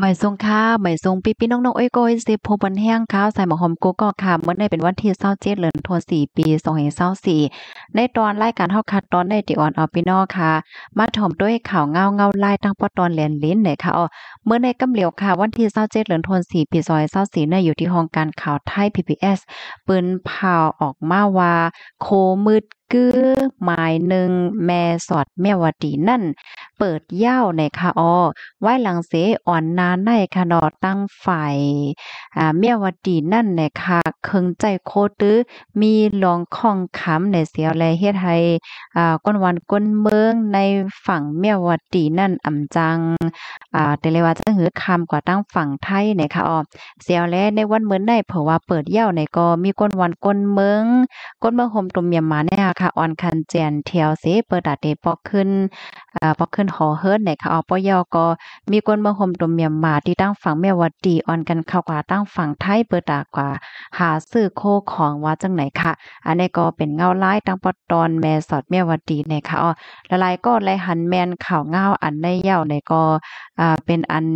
หมาย่งค่าใหมาย่งปีปีน้องน้องอ้ย้อยสิพบันแห้งข้าวใส่หมอหอมกูก็ค่ะเมื่อในเป็นวันที่เศร้าเจ็ดเลือนทวนสี่ปีสองเศร้าสี่ในตอนไล่การเ่าคัดตอนในติออนเอาิีนอค่ะ มาถมด้วยข่าวเงาเงาไล่ตั้งปอตอนเลียนลิ้นเนี่ยค่ะอเมื่อในกำเหลียวค่ะ วันที่เศร้าเจ็ดเลือนทวนสี่ปีสองเศร้าสี่เนี่ยอยู่ที่ห้องการข่าวไทยพีพีเอสปืนเผาออกมาว่าโคมืดกือหมายหนึ่งแม่สอดแม่วดีนั่น เปิดย่าวในคาออไว้หลังเสอ่อนนานในคานอตั้งฝ่ายอ่าแม่วดีนั่นในคาเคิงใจโคตื้อมีลองคองคำในเสียวแลเฮ็ดให้อ่าก้นวันก้นเมืองในฝั่งแม่วดีนั่นอ่ำจังอ่าแต่เลยว่าจะหือคำกว่าตั้งฝั่งไทยในคาออเสียวแลในวันเมืองในเผอว่าเปิดย่าวในก็มีก้นวันก้นเมืองก้นเมืองโฮมตุ่มเมียมาเนี่ยค่ะ ออนคันเจียนเทียวเซเปิดดาเตปอกขึ้นอ่าปอกขึ้นหอเฮิร์ดในค่ะอปยอก็มีคนมาห่มตุ่มเมียมมา ที่ตั้งฝั่งแม่วัดดี ออนกันเข้ากว่าตั้งฝั่งไทยเปิดดากว่า หาซื้อโคของว่าจังไหนค่ะ อันนี้ก็เป็นเงาไล่ตั้งปอตอนแม่สอดแม่วัดดีในค่ะอ๋อละลายก็ไลหันแมนข่าวเงาอันในเย่าในก็อ่าเป็นอัน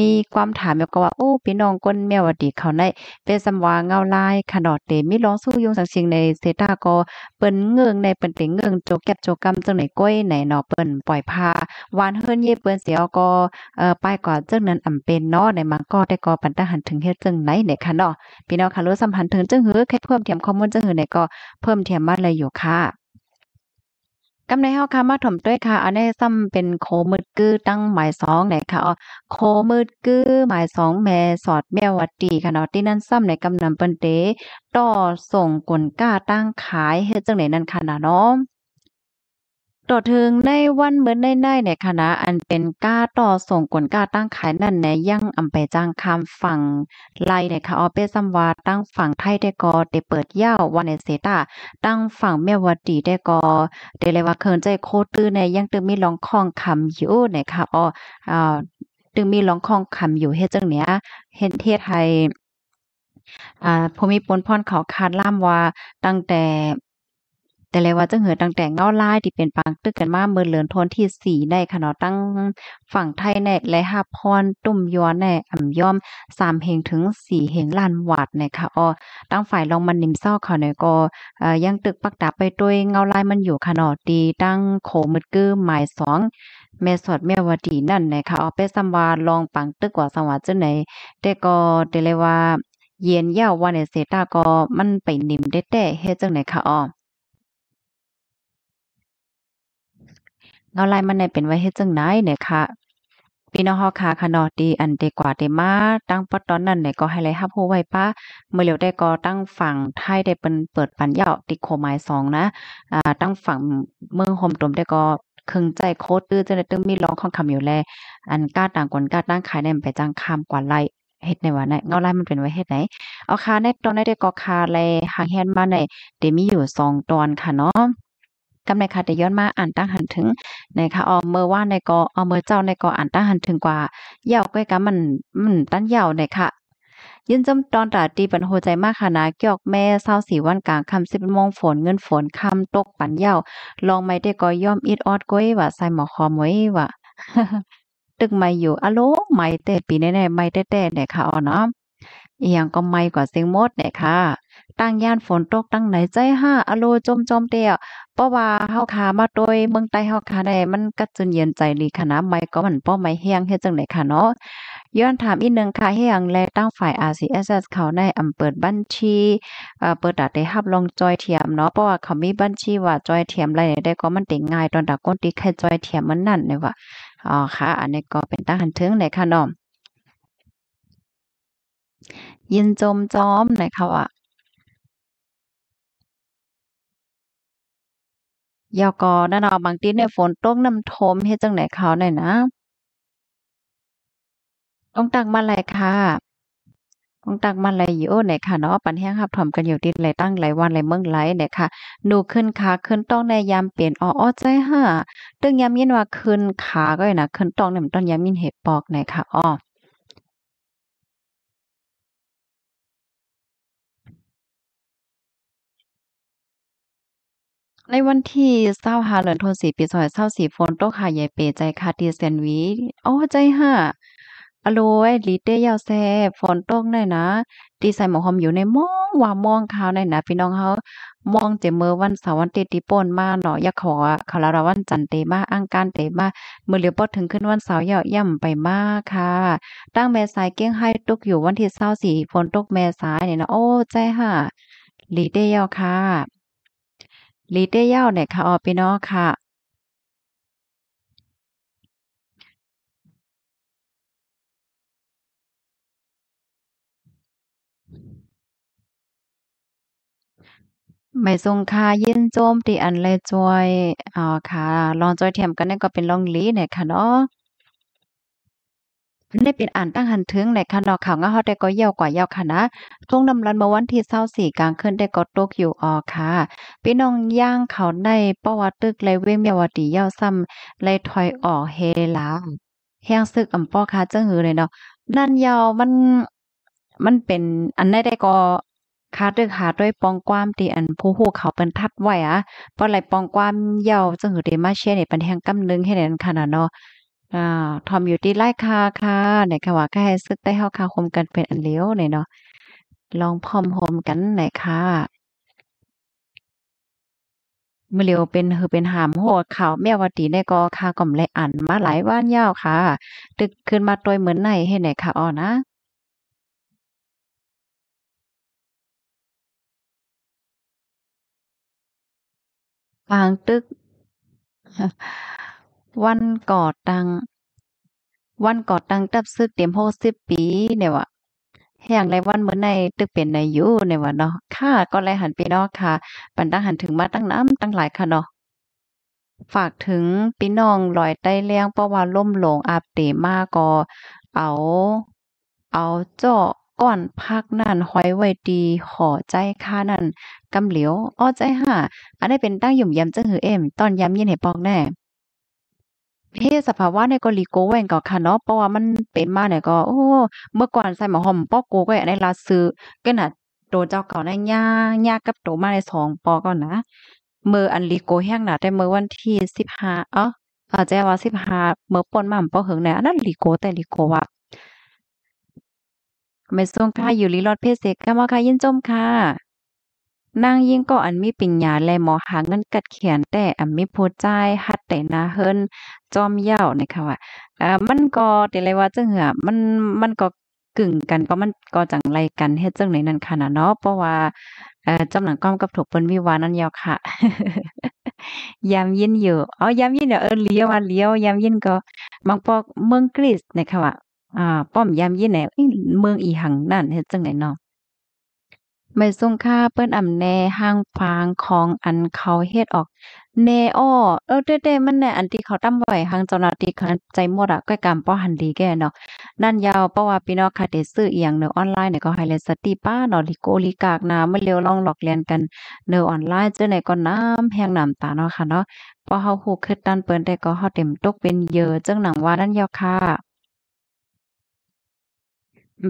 มีความถามแล้วก็ว่าโอ้พี่น้องก้นเมียวดีเขาในเป็นสำว่าเงาลายขนอดเตมีร้องสู้ยุงสังชิงในเซตาก็เปิ้นเงืองในเปิ้นเตงเงืองโจกแกบโจกกรรจังไหนก้อยไหนเนาะเปิ้นปล่อยพาวานเฮือนเย่เปิ้นเสียก็เอ่อป้ายก่อนจังนั้นอำเป็นเนาะในมังก็ได้ก็ปันตะหันถึงเฮ็ดจังไหนในค่ะเนาะพี่น้องค่ะรู้สัมพันธ์ถึงจังหือแค่เพิ่มเติมข้อมูลจังหือในก็เพิ่มเติมมาเลยอยู่ค่ะกำในเฮาค่ะมาถ่อมด้วยค่ะ อันนี้ซ้ำเป็นโคมืดกื้อตั้งหมายสองไหนค่ะอ๋อโคมืดกื้อหมายสอง แม่สอดแม่วัดตีค่ะเนาะที่นั่นซ้ำในกำนำเปิ้นเตต่อส่งกลก้าตั้งขายเฮ็ดจังไหนนั่นค่ะนะเนาะต่อถึงในวันเมื่อในในในคณะ อันเป็นก้าต่อส่งกลก้าตั้งขายนั่นในยังอำไปจ้างคำฝั่งไล่ในคาออเปซัมวาตั้งฝั่งไทยได้กอเดเปิดย่าวันในเซตาตั้งฝั่งเมียวดีได้กอเดเลยว่าเคินใจโคตื้อในยังตึงมีลองคองคำอยู่ในคาออ่าตึงมีลองคองคำอยู่เฮ็ดจังเนี้ยเฮ็ดเทศไทยอ่าภูมิปนพรเขาคาดล่ามว่าตั้งแต่แต่เลยว่าจะเหือตั้งแต่เงาลายที่เป็นปังตึกกันมาเมื่อเหลือนทนที่สี่ได้ขนาดตั้งฝั่งไทยแน่และฮับพรตุ่มย้อนแน่อ่ำย่อมสามเหงถึงสี่เหงลานวัดนะคะอ๋อตั้งฝ่ายลองมันนิ่มซ้อกขาเนาะก็ยังตึกปักดาไปด้วยเงาลายมันอยู่ขนาดดี ตั้งโขมืดกื้อหมายสองแม่สอดแม่วดีนั่นนะคะเอาไปสัมวาลองปังตึกกว่าสัมวาจ้าไหนแต่ก็แต่เลยว่า เย็นเย้าวันเสตาก็มันไปนิ่มได้แต่เฮ็จังไหนคะอ๋อเงาลายมันในเป็นไว้เฮ็ดจังไหนเนี่ยค่ะพี่น้องเฮาค่ะค่ะนอดีอันเดกว่าเดมาตั้งปอตอนนั้นเนี่ยก็ให้ไลรับรู้ไว้ป้าเมื่อเหลวได้ก็ตั้งฝั่งไทยได้เปิ้นเปิดปันยาวติโคไมาย2นะอ่าตั้งฝั่งเมืองโฮมตมได้ก็คึงใจโคตรตื้อจังได้ตึงมีร้องของคำอยู่แลอันกล้าต่างกวนกล้าตั้งขายแน้ไปจังคำกว่าไลเฮ็ดในว่าไหนเงาลายมันเป็นไว้เฮ็ดไหนเอาคาะในตอนได้ก็คาะแลหางแฮนมาในเดมีอยู่2ตอนค่ะเนาะกำในค่ะแต่ย้อนมาอ่านตั้งหันถึงนคคะออมเมื่อว่าในกอออมเมื่อเจ้าในกออ่านตั้งหันถึงกว่าเย่าก้อยกัามันมันตั้นเย่าในค่ะยินจมตอนตาตีปันโหใจมากค่ะนะเกี่ยวแม่เศร้าสีวันกลางคำสิบโมงฝนเงินฝนคำตกปันเย่าลองไม่ได้ก็ย่อมอิดออดก้อยว่าใส่หมอคอมไว้ว่าตึกไม่อยู่อะโลไม่แต่ปีแน่ๆไม่แต่แต่เนี่ยค่ะอ๋อเนาะอียงก็ไม่กว่าสิ่งมดเนี่ยค่ะ ตั้งย่านฝนตกตั้งไหนใจห้าอโลจมจมเตียว เพราะว่าเฮาขามาโดยเมืองใต้เฮาขาได้มันก็จุนเย็นใจดีค่ะนะไม่ก็มันป้อไม่เฮียงเฮ็ดจังได๋ค่ะเนาะย้อนถามอีกนึงค่ะ เฮียงและตั้งฝ่าย RCSS เขาในอำเปิดบัญชีเอ่อเปิดดาได้รับลงจอยเทียมเนาะเพราะว่าเขามีบัญชีว่าจอยเทียมอะไรได้ก็มันติง่ายตอนดักก้นติแค่จอยเทียมมันนั่นเลยว่าอ๋อค่ะอันนี้ก็เป็นตั้งหันถึงเลยค่ะเนาะยินจมจ้อมะหนว่าอะยอกอน่นอาบางทีเนี่ยฝนตกน้ำทมเฮ็ดจังไหนเขาหน่อยนะ ต้องตักมาเลยค่ะ ต้องตักมาเลยอยู่ไหนค่ะเนาะปันแห้งรับถอมกันอยู่ดินไหลตั้งไหลวันไหลเมืองไหลเนี่ยค่ะหนูขึ้นขาขึ้นต้องในยามเปลี่ยนอ้ออ้อใจห้าตึงยามยินว่าขึ้นขาก็หนะขึ้นต้องเนี่ยมันต้องยามยินเห็บปอกไหนค่ะอ้อในวันที่เศร้าหาเหรินทนสีปีซอยเศร้าสีฝนตกหายใหญ่เปใจคาดีเซนวีโอ้ใจหะาอโลยลีเตยาวแซ่ฝนตกแน่นะตีใส่หมอหอมอยู่ในมองว่ามองขขาหน่อนะพี่น้องเขามองเจมเมื่อวันเสาร์วันเตติป่นมาเนาะอยากขอคาราวันจันเตมาอังการเตมาเมื่อเหลียวปอดถึงขึ้นวันเสาร์ย่อย่าไปมากค่ะ ตั้งแม่สายเก้งให้ตกอยู่วันที่เศร้าสีฝนตกแม่สายเนี่ยนะโอ้ใจหะาลีเตยาวค่ะลีเตเย่าเนค่ะออปินอค่ะ ไม่ทรงค่ายินโจมตีอันเลยจอยอ๋อค่ะ ลองจอยเทียมกันนี่ก็เป็นลองลีเนี่ยค่ะเนาะได้เป็นอ่านตั้งหันถึงในค่ะนอข่าวงาฮอได้ก็เยาวกว่าเยาวค่ะนะทุ่งนำรันเมื่อวันที่เศร้าสี่กลางคืนได้ก็ตกอยู่ออ ค่ะ พี่น้องย่างเขาในป้าวตึกไรเวงเมียวดีเยาวซ้ำไรถอยออกเฮลาแห้งซึกอำป้อค่ะเจ้าหือเลยเนาะนั่นยาวมัน มันเป็นอันได้ได้ก็คาดึกหาด้วยปองความตีอันผู้หูเขาเป็นทัดไว้อะเพราะอะไรปองความเยาวจึงหือเดมาเช่นเนี่ยเป็นแห่งกำเนึงให้เด่นขนาดเนาะอ่าทอมอยู่ที่ไล่คาค่ะในค่ะว่าก็ให้ซึงได้เฮาคาคมกันเป็นอันเลี้ยวในเนาะ ลองพร้อมหอมกันไหนค่ะ เมื่อเร็วเป็นคือเป็นหามโหดข่าวแม่วัตีในกอคากก่อมไหยอ่านมาหลายว่านยาวค่ะ ตึกขึ้นมาตัวเหมือนไหนให้ไหนค่ะอ๋อนะกลางตึกวันก่อตัง วันก่อตังตับซึกเตรียมหกสิบปีเนี่ยว่ะแห่งไรวันเมื่อใน ตึกเป็นในยูในวันเนาะค่ะก็ไรหันไปนอกค่ะ ปันตั้งหันถึงมาตั้งน้ำตั้งหลายค่ะเนาะ ฝากถึงพี่น้องลอยใต้เลี้ยงเพราะว่าล่มหลงอาบเตมาก็เอา เอาเจาะก่อนพักนั่น ห้อยไว้ดี ขอใจค่านั่น กำเหลียวอ้อใจห่าอันนี้เป็นตั้งหยุ่มยำเจ้าหือเอ็ม ตอนยำเย็นเห็บปองแน่เฮ้สภาวะในกอลีโกแว่งก็ค่ะเนาะเพราะว่ามันเป็นมาเนี่ยก็โอ้ เมื่อก่อนใส่หมอหอมปอกโกก็ในลาซื้อก็น่ะโตเจ้าเก่าในย่าย่ากับโตมาในสองปอก่อนนะมืออันลีโกแห้งหนาแต่มือวันที่สิบห้าเอออาจจะว่าสิบห้าเมื่อปนมา่มปอเหิงเนี่ยอันนั้นลีโกแต่ลีโกว่าไม่ส่งค่ะอยู่ลีลอดเพศเสกก็มาค่ะยินจมค่ะนางยิ่งก็อันมีปิญญาและหมอหาเงินกัดเขียนแต่อันมีผู้จ่ายฮัดแต่นาเฮินจอมเย่านะคะว่าอ่มันก็แต่เลยว่าจังเหือมันมันก็กึ่งกันก็มันก็จังไรกันเฮ็ดจังไหนนั่นค่านะเนาะเพราะว่าเอ่อจำหนังก้อมกับถูกเปิ้นวิวานั่นยาวค่ะ ยามยินอยู่อ๋อยามยินเดี๋ยวเออเลี้ยวว่าเลี้ยวยามยินก็บางปอกเมืองกรีซนะคะว่า อ่าป้อมยามยินไหนเมืองอีหังนั่นเฮ็ดจังไหนเนาะไม่ส่งค่าเปิ้นอ่ำแน่ห้างฟางของอันเขาเฮ็ดออกแน่อ้อเออเด้ๆมันแน่อันที่เขาตั้มไว้ห่างเจ้าหน้าที่คันใจหมดอ่ะก้อยกป้อหันดีแก่เนาะนั่นยาวเพราะว่าพี่น้องค่ะได้ซื้อเอียงเนอออนไลน์เนี่ยก็ไฮเลยสติป้า เนาะลิโกลิกากนามื่เร็วลองหลอกเรียนกัน เนอออนไลน์เจ้าไหนก็น้ำแห้งน้ำตาเนาะค่ะเนาะพอเฮาฮู้คือตันเปิ้นได้ก็เฮาเต็มตกเป็นเยอะจังหนังว่านั่นยาวค่ะ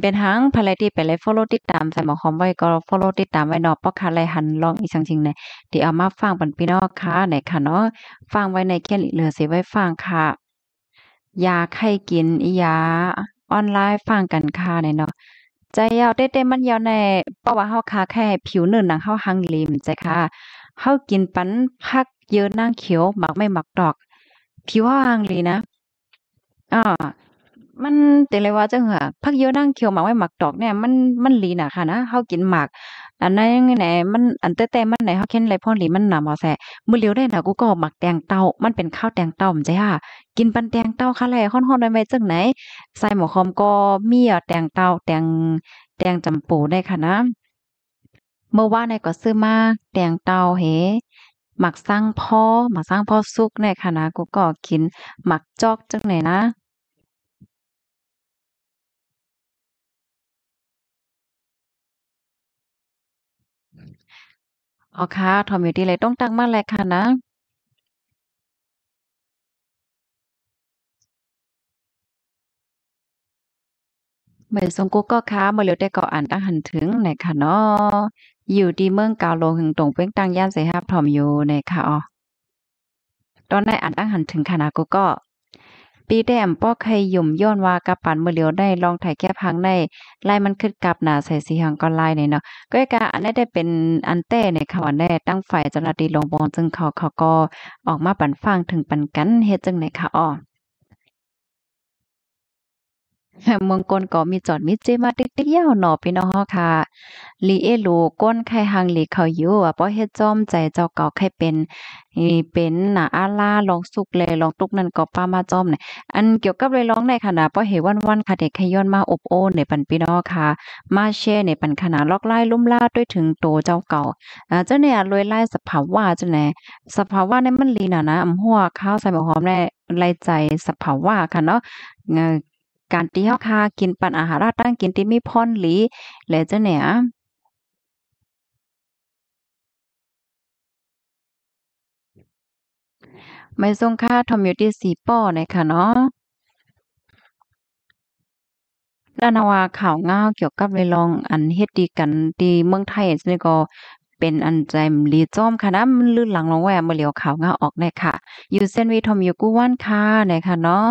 เป็นทั้งภายไรที่ไปเลยฟอลโล่ติดตามใส่หมอคอมไว้ก็ฟอลโล่ติดตามไว้นอกราะคาไรหันลองอีกชังชิงเนี่ยที่เอามาฟังปันพี่นอกค่ะไหนค่ะเนาะฟังไว้ในแค่เหลือเสียไว้ฟังค่ะยาไข้กินอียา ออนไลน์ฟังกันค่ะเนาะใจยาวเต้้มันยาวในเพราะว่าเฮาคาแค่ผิวเนิงหนังเฮาหังลิมใจค่ะเฮากินปันพักเยอะนั่งเขียว หมักไม่หมักดอก ผิวเฮาหังลีนะอ่ามันเตเลว่าจังค่ะพักเยอะนั่งเคียวหมากไว้ หมักดอกเนี่ยมันมันหลีน่ะค่ะนะเฮากินหมากอันนั้นยังไงมันอันแต่เต้มันไหนเฮาเค้นไรพ่อหลีมันหนำเอาแสมื้อเลียวได้น่ะกูก็หมักแตงเต้า มันเป็นข้าวแตงเต้ามอนจ้ะกินปันแตงเต้าค่ะแลฮ้อนๆไว้จังไหนใส่หมอคอมก็มีแตงเต้าแตงแตงจำปูได้ค่ะนะเมื่อว่าในก็ซื้อมาแตงเต้าเฮหมักสร้างพ่อหมักสร้างพ่อซุกเนี่ยค่ะนะกูก็กินหมักจอกจังไหนนะอ๋อค่ะทอมอยู่ที่ไรต้องตั้งมาแล้วค่ะนะเหมือนสงกุ๊กก็ค่ะมาเหลียวได้ก่ออ่านตั้งหันถึงในค่ะเนาะอยู่ดีเมืองกาโลงถึงตรงเป้งตั้งย่านเสียห้าทอมอยู่ในค่ะอ๋อตอนได้อ่านตั้งหันถึงค่ะนะกุ๊กก็ปีแดมป้อใครหยุ่มย้อนว่ากับปันมือเหลียวได้ลองถ่ายแค้พังได้ไล่มันขึ้นกับหนาใส่สีหังก็ไล่เนี่ยเนาะก็กะอันนี้ได้เป็นอันเต้ในข่าวแน่ดตั้งฝ่ายจราดีลงบงจึงเขาเขาก็ออกมาปันฟังถึงปันกันเฮ็ดจึงไนค่ะอ้อเมืองกลก็มีจอดมีเจมาเด็กๆยาวหนอพี่น้องค่ะลีเอลูก้นไข่หางลีเขาอยู่อ่ะเพราะเฮ็ดจอมใจเจ้าเก่าไข่เป็นเป็นหนาอาล่าลองสุกเลยลองตุกนั่นก็ป้ามาจอมเนี่ยอันเกี่ยวกับเลยร้องในขณะเพราะเห็นวันวันค่ะเด็กขย้อนมาอบโอ้ในปันพี่น้องค่ะ มาแช่ในปันขนาดลอกไล่ลุ่มล่าด้วยถึงโตเจ้าเก่าเจ้าเนี่ยรวยไล่สภาวะเจ้าเนี่ยสภาวะในมันลีน่ะนะ อำหัวข้าวใส่หมกหอมได้ไล่ใจสภาวะค่ะเนาะการที่เฮาคา กินปันอาหารตั้งกินที่มีพรหลีและจะเนี่ยไม่ทรงค่าทอมยูที่สีป้อนะคะเนาะด้านว่าข่าวง่าว เกี่ยวกับเวลองอันเฮ็ดดีกัน ที่เมืองไทยนี่ก็ เป็นอันใจลีจ้อมค่ะนะมันลื่นหลังลงแหวมเมืเหลียว ข่าวง่าออกนะคะยูเซนวีทอมยูกู้ว่านค่ะนะคะเนาะ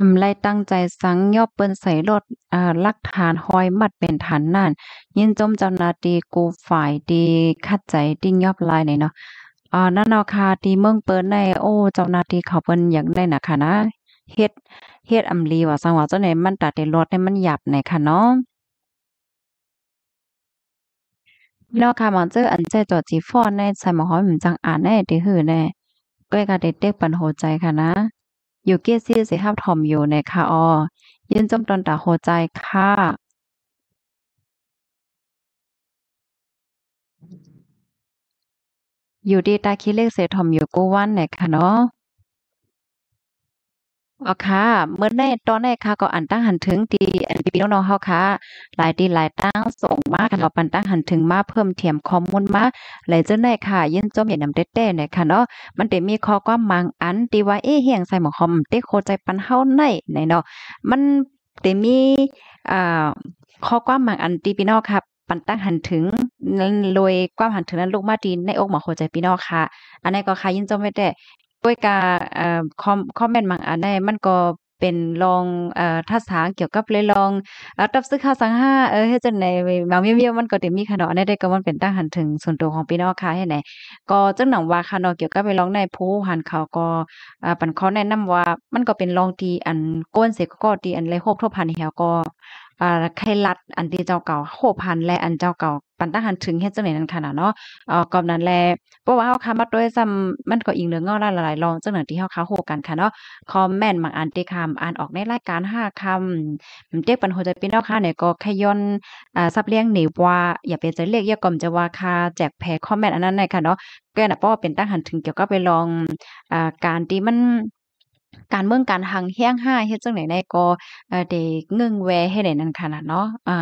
อำไรตั้งใจสังยอบเปิ้นใส่รถอ่าลักฐานหอยมัดเป็นฐานนั่นยินจมเจ้านาตีกูฝ่ายดีคัดใจติ้งยอบลายไหนเนาะอ่านั่นเนาะค่ะีเมืองเปิ้นในโอ้เจ้านาตีเขาเปิ้นอย่างได้นะค่ะนะเฮ็ดเฮ็ดอำลีว่าสังว่าเจ้าในมันตัดแต่รถในมันหยับไหนค่ะเนาะเนาะค่ะมันเจออันเจจอจีฟอนในใส่หมอหอยมันจังอ่านแน่ติหื้อแน่ก้อยก็เด็กๆปันโหใจค่ะนะอยู่เกียซี่สิห้าถ่อมอยู่ในคาออยืนจมตอนตาโหใจค่ะ อยู่ดีตาคิดเลขเสียถอมอยู่กูวันไหนคะเนาะอ๋อค่ะ เมื่อแนตอนแน่ค่ะ ก็อันตั้งหันถึงดีอันพี่น้องเฮาค่ะหลายดีหลายตั้งส่งมากค่ะเราปันตั้งหันถึงมาเพิ่มเทียมข้อมูลมาหลายเจ้าไน่ค่ะยินจมอย่านำเต้ๆหน่ลยค่ะเนาะมันเดมีข้อความมังอันตีว่าเอ๊ะเฮียงใส่หมอคอมเต้โคใจปันเฮาในในเนาะมันเดมีอ่าข้อความมังอันดีพี่น้องค่ะปันตั้งหันถึงนั้นโดยความหันถึงนั้นลูกมาดีในอกหมอโคใจพี่น้องค่ะ อันนี้ก็ค่ะยินจมไม่แต้ด้วยกาคอมคอมเมนต์บางอันได้มันก็เป็นลองเอ่อทัศาเกี่ยวกับเลยลองตับซื้อค่าสังห้าเออเฮ้จนในบางเมียวมันก็เต็มมีขนาดในได้ก็มันเป็นตั้งหันถึงส่วนตัวของพี่น้องค่ะให้ไหนก็จังหนังว่าค่นาเกี่ยวกับไปลองในผู้หันเขาก็อ่าปันเขาแนะนำว่า มันก็เป็นลองทีอันก้นเสกก็ทีอันเลยโคบทบพันเหี่ยวก็อ่าไข้รัดอันที่เจ้าเก่าโหพันและอันเจ้าเก่าปันตั้งหันถึงเฮ็ดจังไดนนั่นค่ะเนาะเอ่อก่อนนั้นแลเพราะว่าเฮาค่ะมาด้วยซ้ำมันก็อีกเรื่องเ้าหลายๆรองจังนั้นที่เฮาคาโหกันค่ะเนาะคอมเมนต์บางอันที่คำอ่านออกในรายการ5คำเด็กปันโหใจพี่น้องค่ะเนี่ยก็ข่ย้อนอ่าซับเลี้ยงหนีว่าอย่าไปจะเรียกเย่ยก่อมจะว่าค่ะแจกแพ้คอมเมนต์อันนั้นหน่อยค่ะเนาะแกน่ะเพราะว่าเป็นตั้งหันถึงเกี่ยวกับไปลอง อ่าการที่มันการเมืองการหังแห้งห้าเฮ็ดจังไหนในก็เด็กเงืงแวให้ไหนนั่นขนาดเนาะอ่า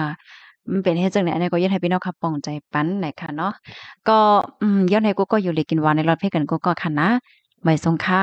มันเป็นเฮ็ดจังไหนในก็ย้อนให้พี่น้องคับปองใจปั้นไหนค่ะเนาะก็อืมย้อนให้กูก็อยู่เลยกินวานในรถเพื่อนกูก็ค่ะนะม่สงค่า